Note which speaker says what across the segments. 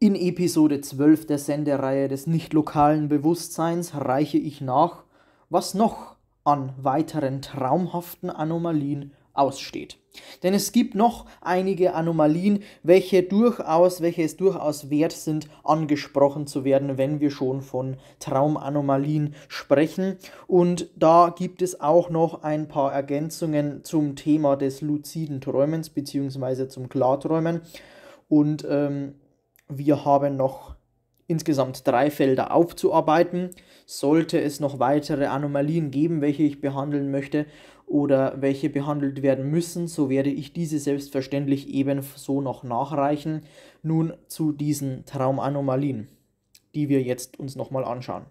Speaker 1: In Episode 12 der Sendereihe des nicht lokalen Bewusstseins reiche ich nach, was noch an weiteren traumhaften Anomalien aussteht. Denn es gibt noch einige Anomalien, welche durchaus, welche es durchaus wert sind, angesprochen zu werden, wenn wir schon von Traumanomalien sprechen. Und da gibt es auch noch ein paar Ergänzungen zum Thema des luziden Träumens bzw. zum Klarträumen. Und ähm, wir haben noch insgesamt drei Felder aufzuarbeiten. Sollte es noch weitere Anomalien geben, welche ich behandeln möchte oder welche behandelt werden müssen, so werde ich diese selbstverständlich ebenso noch nachreichen. Nun zu diesen Traumanomalien, die wir jetzt uns nochmal anschauen.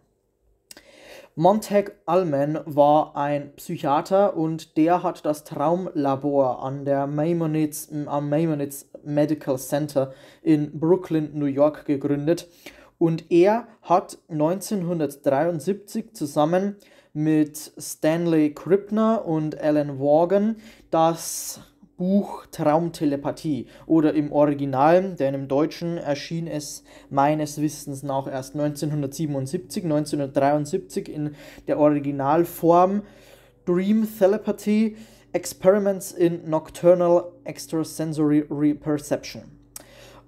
Speaker 1: Montag Allman war ein Psychiater und der hat das Traumlabor an der Maimonides, am Maimonides Medical Center in Brooklyn, New York gegründet. Und er hat 1973 zusammen mit Stanley Krippner und Alan Vaughan das Buch Traumtelepathie oder im Original, denn im Deutschen erschien es meines Wissens nach erst 1977, 1973 in der Originalform Dream Telepathy Experiments in Nocturnal Extrasensory Reperception.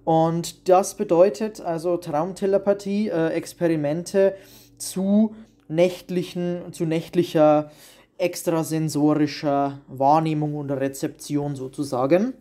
Speaker 1: Und das bedeutet also Traumtelepathie, äh, Experimente zu nächtlichen, zu nächtlicher äh, extrasensorischer Wahrnehmung und Rezeption sozusagen.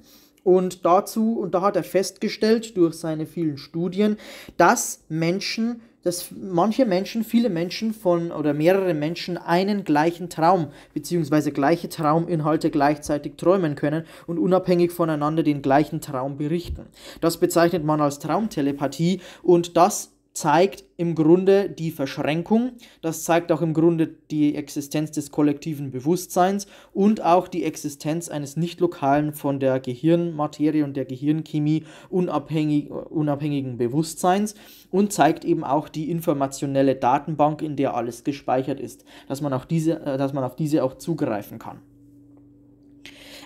Speaker 1: Und dazu, und da hat er festgestellt durch seine vielen Studien, dass Menschen, dass manche Menschen, viele Menschen von oder mehrere Menschen einen gleichen Traum bzw. gleiche Trauminhalte gleichzeitig träumen können und unabhängig voneinander den gleichen Traum berichten. Das bezeichnet man als Traumtelepathie und das zeigt im Grunde die Verschränkung, das zeigt auch im Grunde die Existenz des kollektiven Bewusstseins und auch die Existenz eines nicht lokalen von der Gehirnmaterie und der Gehirnchemie unabhängig, unabhängigen Bewusstseins und zeigt eben auch die informationelle Datenbank, in der alles gespeichert ist, dass man, auch diese, äh, dass man auf diese auch zugreifen kann.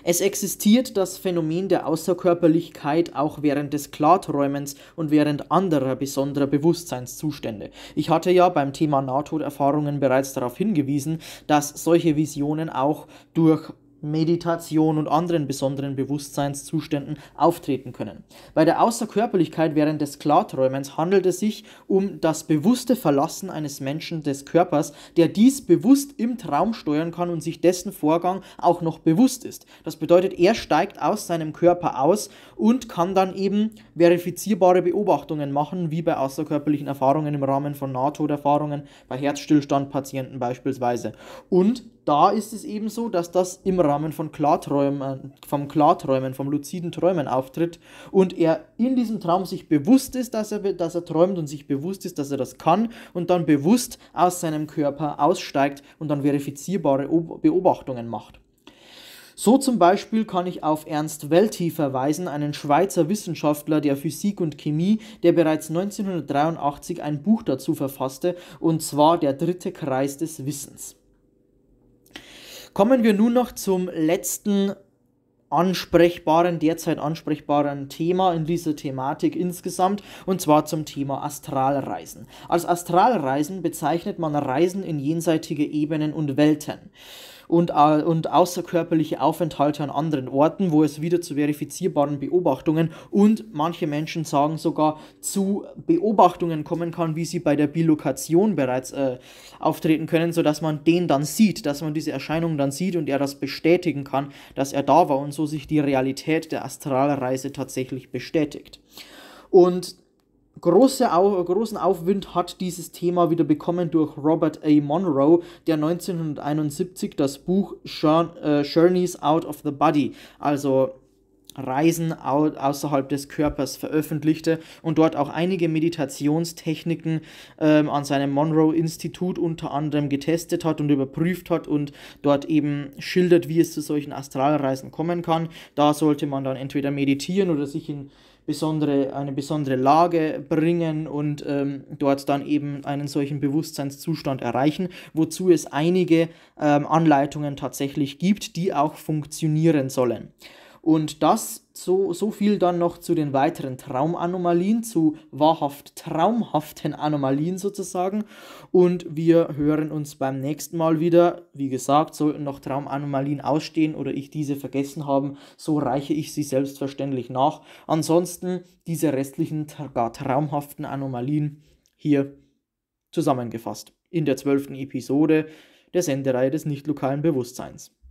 Speaker 1: Es existiert das Phänomen der Außerkörperlichkeit auch während des Klarträumens und während anderer besonderer Bewusstseinszustände. Ich hatte ja beim Thema Nahtoderfahrungen bereits darauf hingewiesen, dass solche Visionen auch durch Meditation und anderen besonderen Bewusstseinszuständen auftreten können. Bei der Außerkörperlichkeit während des Klarträumens handelt es sich um das bewusste Verlassen eines Menschen des Körpers, der dies bewusst im Traum steuern kann und sich dessen Vorgang auch noch bewusst ist. Das bedeutet, er steigt aus seinem Körper aus und kann dann eben verifizierbare Beobachtungen machen, wie bei außerkörperlichen Erfahrungen im Rahmen von Nahtoderfahrungen, bei Herzstillstandpatienten beispielsweise. Und da ist es eben so, dass das im Rahmen von Klarträumen, vom Klarträumen, vom luziden Träumen auftritt und er in diesem Traum sich bewusst ist, dass er, dass er träumt und sich bewusst ist, dass er das kann und dann bewusst aus seinem Körper aussteigt und dann verifizierbare Beobachtungen macht. So zum Beispiel kann ich auf Ernst Welti verweisen, einen Schweizer Wissenschaftler der Physik und Chemie, der bereits 1983 ein Buch dazu verfasste, und zwar Der dritte Kreis des Wissens. Kommen wir nun noch zum letzten ansprechbaren, derzeit ansprechbaren Thema in dieser Thematik insgesamt, und zwar zum Thema Astralreisen. Als Astralreisen bezeichnet man Reisen in jenseitige Ebenen und Welten und, äh, und außerkörperliche Aufenthalte an anderen Orten, wo es wieder zu verifizierbaren Beobachtungen und manche Menschen sagen sogar zu Beobachtungen kommen kann, wie sie bei der Bilokation bereits äh, auftreten können, sodass man den dann sieht, dass man diese Erscheinung dann sieht und er das bestätigen kann, dass er da war und so sich die Realität der Astralreise tatsächlich bestätigt. Und große Au großen Aufwind hat dieses Thema wieder bekommen durch Robert A. Monroe, der 1971 das Buch äh, Journeys Out of the Body, also Reisen au außerhalb des Körpers veröffentlichte und dort auch einige Meditationstechniken ähm, an seinem Monroe-Institut unter anderem getestet hat und überprüft hat und dort eben schildert, wie es zu solchen Astralreisen kommen kann. Da sollte man dann entweder meditieren oder sich in besondere, eine besondere Lage bringen und ähm, dort dann eben einen solchen Bewusstseinszustand erreichen, wozu es einige ähm, Anleitungen tatsächlich gibt, die auch funktionieren sollen. Und das so, so viel dann noch zu den weiteren Traumanomalien, zu wahrhaft traumhaften Anomalien sozusagen. Und wir hören uns beim nächsten Mal wieder. Wie gesagt, sollten noch Traumanomalien ausstehen oder ich diese vergessen haben, so reiche ich sie selbstverständlich nach. Ansonsten diese restlichen gar traumhaften Anomalien hier zusammengefasst in der zwölften Episode der Sendereihe des nicht lokalen Bewusstseins.